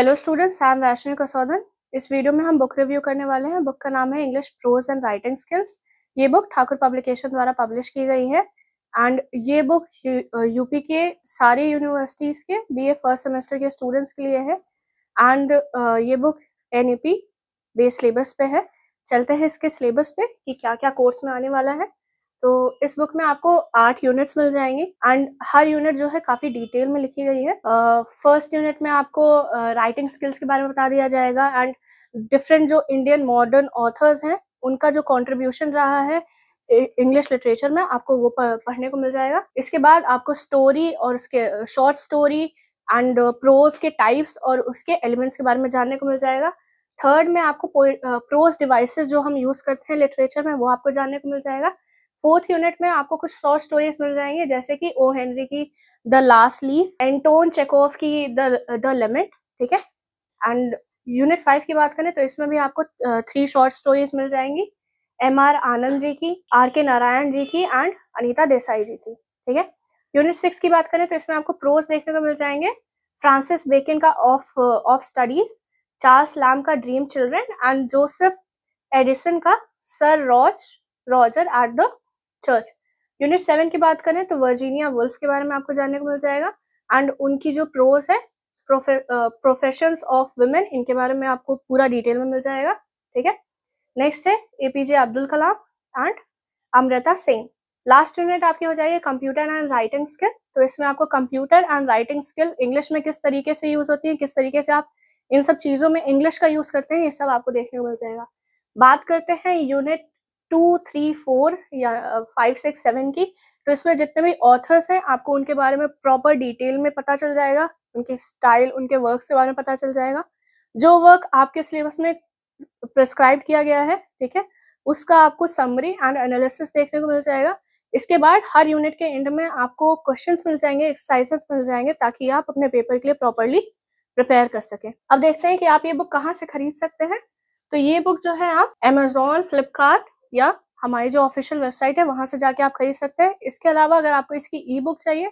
hello students I am Vaishnavi Kasaudhan इस video में हम बुक रिव्यू करने वाले हैं बुक का नाम है English prose and writing skills ये बुक ठाकुर पब्लिकेशन द्वारा पब्लिश की गई है एंड ये बुक यूपी के सारी यूनिवर्सिटीज़ के बीए फर्स्ट सेमेस्टर के स्टूडेंट्स के लिए है एंड ये book N E base syllabus पे है चलते हैं इसके सिलेबस पे कि क्या क्या कोर्स में आने वाला है तो इस बुक में आपको आठ यूनिट्स मिल जाएंगी एंड हर यूनिट जो है काफी डिटेल में लिखी गई है फर्स्ट uh, यूनिट में आपको राइटिंग uh, स्किल्स के बारे में बता दिया जाएगा एंड डिफरेंट जो इंडियन मॉडर्न ऑथर्स हैं उनका जो कंट्रीब्यूशन रहा है इंग्लिश लिटरेचर में आपको वो पढ़ने को मिल जाएगा इसके बाद आपको स्टोरी और उसके शॉर्ट स्टोरी एंड प्रोज के टाइप्स और उसके एलिमेंट्स के बारे में जानने को मिल जाएगा थर्ड में आपको प्रोज डिवाइसेस जो हम यूज़ करते हैं लिटरेचर में वो आपको जानने को मिल जाएगा फोर्थ यूनिट में आपको कुछ शॉर्ट स्टोरीज मिल जाएंगे जैसे कि ओ हेनरी की the last leaf Anton Chekhov की द लिमिट ठीक है एंड यूनिट फाइव की बात करें तो इसमें भी आपको थ्री शॉर्ट स्टोरीज मिल जाएंगी एम आर आनंद जी की आर के नारायण जी की एंड अनीता देसाई जी की ठीक है यूनिट सिक्स की बात करें तो इसमें आपको प्रोज देखने को मिल जाएंगे फ्रांसिस बेकिन का of of studies Charles Lamb का dream children and Joseph Addison का sir Roger Roger at the church unit seven की बात करें तो वर्जीनिया वुल्फ के बारे में आपको जानने को मिल जाएगा एंड उनकी जो प्रोज है प्रोफेशन ऑफ वुमेन इनके बारे में आपको पूरा डिटेल में मिल जाएगा ठीक है नेक्स्ट है APJ Abdul Kalam and Amrita Singh last unit आपकी हो जाएगी कंप्यूटर एंड राइटिंग स्किल तो इसमें आपको computer and writing skill English में किस तरीके से यूज होती है किस तरीके से आप इन सब चीजों में इंग्लिश का यूज करते हैं ये सब आपको देखने को मिल जाएगा बात करते हैं यूनिट टू थ्री फोर या फाइव सिक्स सेवन की तो इसमें जितने भी ऑथर्स हैं आपको उनके बारे में प्रॉपर डिटेल में पता चल जाएगा उनके स्टाइल उनके वर्क के बारे में पता चल जाएगा जो वर्क आपके सिलेबस में प्रिस्क्राइब किया गया है ठीक है उसका आपको समरी एंड एनालिसिस देखने को मिल जाएगा इसके बाद हर यूनिट के एंड में आपको क्वेश्चन मिल जाएंगे एक्सरसाइजेस मिल जाएंगे ताकि आप अपने पेपर के लिए प्रॉपरली प्रिपेयर कर सकें अब देखते हैं कि आप ये बुक कहाँ से खरीद सकते हैं तो ये बुक जो है आप एमेजोन फ्लिपकार्ट या हमारी जो ऑफिशियल वेबसाइट है वहां से जाके आप खरीद सकते हैं इसके अलावा अगर आपको इसकी ई बुक चाहिए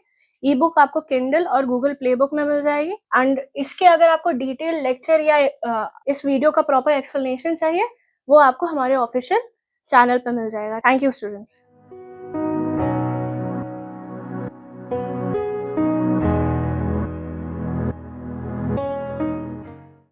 ई बुक आपको किंडल और गूगल प्ले बुक में मिल जाएगी एंड इसके अगर आपको डिटेल लेक्चर या इस वीडियो का प्रॉपर एक्सप्लेनेशन चाहिए वो आपको हमारे ऑफिशियल चैनल पर मिल जाएगा थैंक यू स्टूडेंट्स